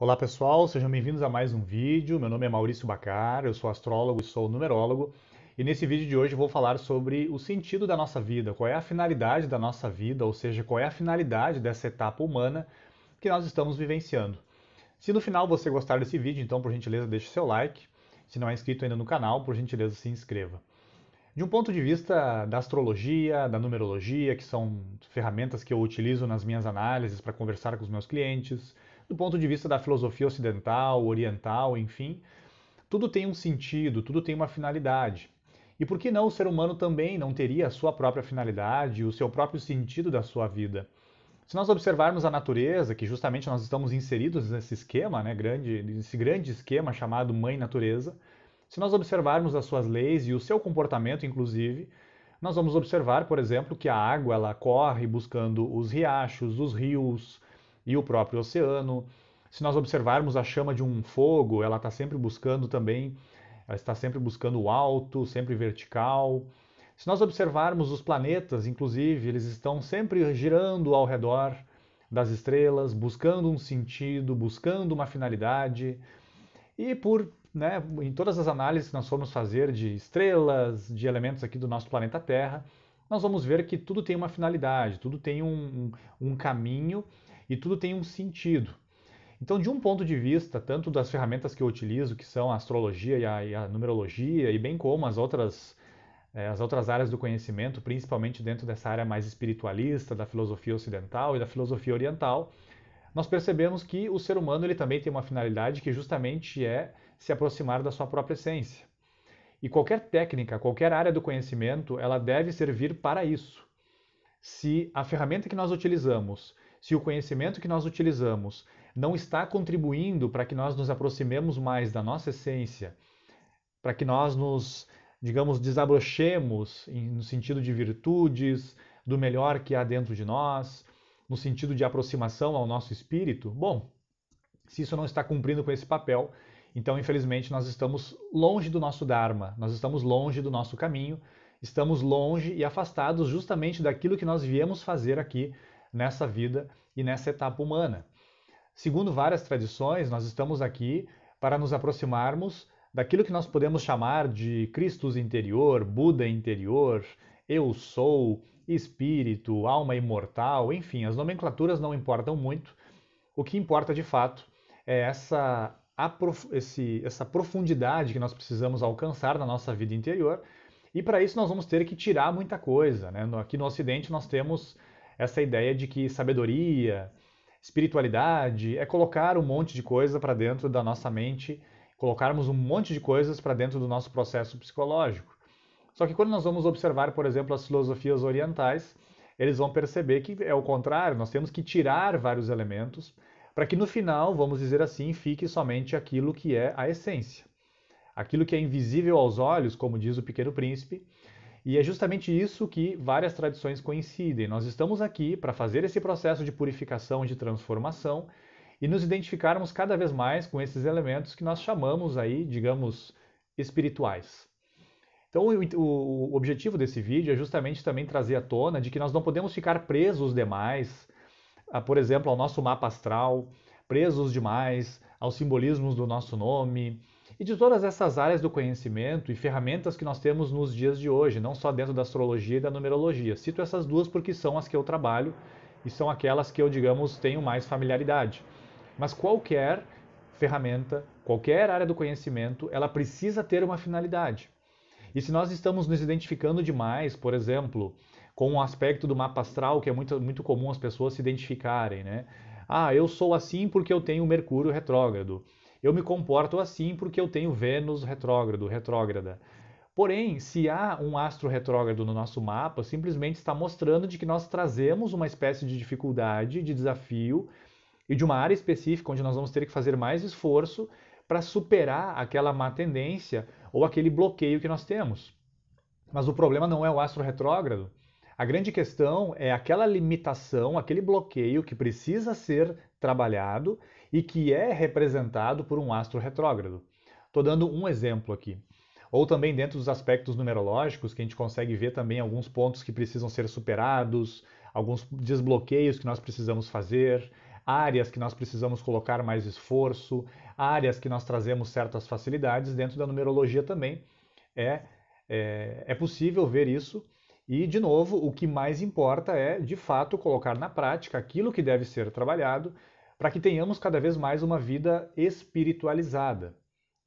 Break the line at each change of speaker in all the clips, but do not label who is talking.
Olá pessoal, sejam bem-vindos a mais um vídeo. Meu nome é Maurício Bacar, eu sou astrólogo e sou numerólogo. E nesse vídeo de hoje vou falar sobre o sentido da nossa vida, qual é a finalidade da nossa vida, ou seja, qual é a finalidade dessa etapa humana que nós estamos vivenciando. Se no final você gostar desse vídeo, então por gentileza deixe seu like. Se não é inscrito ainda no canal, por gentileza se inscreva. De um ponto de vista da astrologia, da numerologia, que são ferramentas que eu utilizo nas minhas análises para conversar com os meus clientes, do ponto de vista da filosofia ocidental, oriental, enfim, tudo tem um sentido, tudo tem uma finalidade. E por que não o ser humano também não teria a sua própria finalidade, o seu próprio sentido da sua vida? Se nós observarmos a natureza, que justamente nós estamos inseridos nesse esquema, né, grande, nesse grande esquema chamado Mãe Natureza, se nós observarmos as suas leis e o seu comportamento, inclusive, nós vamos observar, por exemplo, que a água ela corre buscando os riachos, os rios e o próprio oceano. Se nós observarmos a chama de um fogo, ela está sempre buscando também, ela está sempre buscando o alto, sempre vertical. Se nós observarmos os planetas, inclusive, eles estão sempre girando ao redor das estrelas, buscando um sentido, buscando uma finalidade. E por né, em todas as análises que nós formos fazer de estrelas, de elementos aqui do nosso planeta Terra, nós vamos ver que tudo tem uma finalidade, tudo tem um, um, um caminho e tudo tem um sentido. Então, de um ponto de vista, tanto das ferramentas que eu utilizo, que são a astrologia e a, e a numerologia, e bem como as outras, eh, as outras áreas do conhecimento, principalmente dentro dessa área mais espiritualista, da filosofia ocidental e da filosofia oriental, nós percebemos que o ser humano ele também tem uma finalidade que justamente é se aproximar da sua própria essência. E qualquer técnica, qualquer área do conhecimento, ela deve servir para isso. Se a ferramenta que nós utilizamos, se o conhecimento que nós utilizamos não está contribuindo para que nós nos aproximemos mais da nossa essência, para que nós nos, digamos, desabrochemos no sentido de virtudes, do melhor que há dentro de nós, no sentido de aproximação ao nosso espírito, bom, se isso não está cumprindo com esse papel, então infelizmente nós estamos longe do nosso Dharma, nós estamos longe do nosso caminho, estamos longe e afastados justamente daquilo que nós viemos fazer aqui nessa vida e nessa etapa humana. Segundo várias tradições, nós estamos aqui para nos aproximarmos daquilo que nós podemos chamar de Cristo interior, Buda interior, eu sou, espírito, alma imortal, enfim, as nomenclaturas não importam muito. O que importa de fato é essa, aprof esse, essa profundidade que nós precisamos alcançar na nossa vida interior. E para isso nós vamos ter que tirar muita coisa. Né? Aqui no Ocidente nós temos essa ideia de que sabedoria, espiritualidade é colocar um monte de coisa para dentro da nossa mente, colocarmos um monte de coisas para dentro do nosso processo psicológico. Só que quando nós vamos observar, por exemplo, as filosofias orientais, eles vão perceber que é o contrário, nós temos que tirar vários elementos para que no final, vamos dizer assim, fique somente aquilo que é a essência. Aquilo que é invisível aos olhos, como diz o Pequeno Príncipe, e é justamente isso que várias tradições coincidem. Nós estamos aqui para fazer esse processo de purificação, de transformação e nos identificarmos cada vez mais com esses elementos que nós chamamos aí, digamos, espirituais. Então, o, o, objetivo desse vídeo é justamente também trazer à tona de que nós não podemos ficar presos demais, a, por exemplo, ao nosso mapa astral, presos demais aos simbolismos do nosso nome e de todas essas áreas do conhecimento e ferramentas que nós temos nos dias de hoje, não só dentro da astrologia e da numerologia. Cito essas duas porque são as que eu trabalho e são aquelas que eu, digamos, tenho mais familiaridade. Mas qualquer ferramenta, qualquer área do conhecimento, ela precisa ter uma finalidade. E se nós estamos nos identificando demais, por exemplo, com o um aspecto do mapa astral, que é muito, muito comum as pessoas se identificarem, né? Ah, eu sou assim porque eu tenho Mercúrio retrógrado. Eu me comporto assim porque eu tenho Vênus retrógrado, retrógrada. Porém, se há um astro retrógrado no nosso mapa, simplesmente está mostrando de que nós trazemos uma espécie de dificuldade, de desafio e de uma área específica onde nós vamos ter que fazer mais esforço para superar aquela má tendência ou aquele bloqueio que nós temos. Mas o problema não é o astro retrógrado. A grande questão é aquela limitação, aquele bloqueio que precisa ser trabalhado e que é representado por um astro retrógrado. Estou dando um exemplo aqui. Ou também dentro dos aspectos numerológicos, que a gente consegue ver também alguns pontos que precisam ser superados, alguns desbloqueios que nós precisamos fazer, áreas que nós precisamos colocar mais esforço, áreas que nós trazemos certas facilidades, dentro da numerologia também é, é, é possível ver isso. E, de novo, o que mais importa é, de fato, colocar na prática aquilo que deve ser trabalhado para que tenhamos cada vez mais uma vida espiritualizada.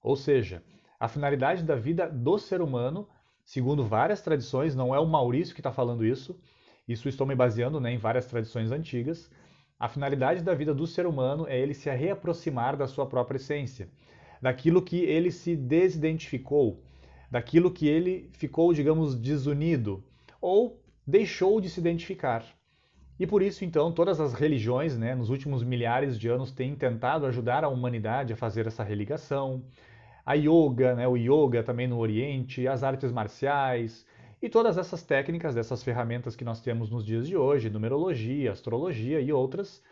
Ou seja, a finalidade da vida do ser humano, segundo várias tradições, não é o Maurício que está falando isso, isso estou me baseando né, em várias tradições antigas, a finalidade da vida do ser humano é ele se reaproximar da sua própria essência, daquilo que ele se desidentificou, daquilo que ele ficou, digamos, desunido ou deixou de se identificar. E por isso, então, todas as religiões, né, nos últimos milhares de anos, têm tentado ajudar a humanidade a fazer essa religação. A yoga, né, o yoga também no Oriente, as artes marciais, e todas essas técnicas, dessas ferramentas que nós temos nos dias de hoje, numerologia, astrologia e outras,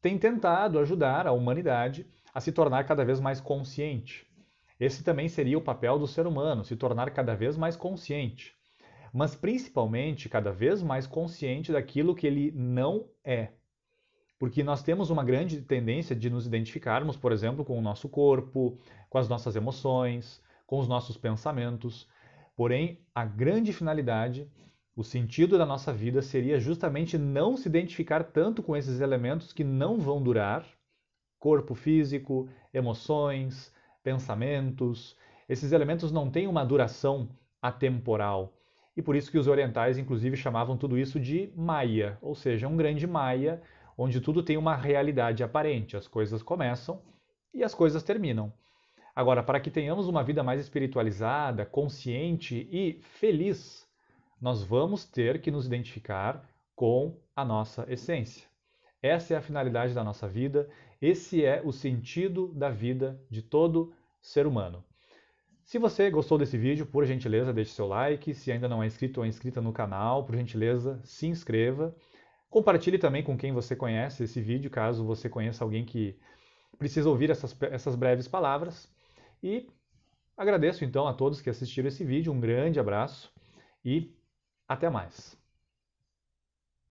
têm tentado ajudar a humanidade a se tornar cada vez mais consciente. Esse também seria o papel do ser humano, se tornar cada vez mais consciente, mas principalmente cada vez mais consciente daquilo que ele não é. Porque nós temos uma grande tendência de nos identificarmos, por exemplo, com o nosso corpo, com as nossas emoções, com os nossos pensamentos. Porém, a grande finalidade, o sentido da nossa vida seria justamente não se identificar tanto com esses elementos que não vão durar corpo físico, emoções, pensamentos. Esses elementos não têm uma duração atemporal. E por isso que os orientais, inclusive, chamavam tudo isso de Maia, ou seja, um grande Maia, onde tudo tem uma realidade aparente. As coisas começam e as coisas terminam. Agora, para que tenhamos uma vida mais espiritualizada, consciente e feliz, nós vamos ter que nos identificar com a nossa essência. Essa é a finalidade da nossa vida, esse é o sentido da vida de todo ser humano. Se você gostou desse vídeo, por gentileza, deixe seu like. Se ainda não é inscrito ou é inscrita no canal, por gentileza, se inscreva. Compartilhe também com quem você conhece esse vídeo, caso você conheça alguém que precisa ouvir essas, essas breves palavras. E agradeço então a todos que assistiram esse vídeo, um grande abraço e até mais.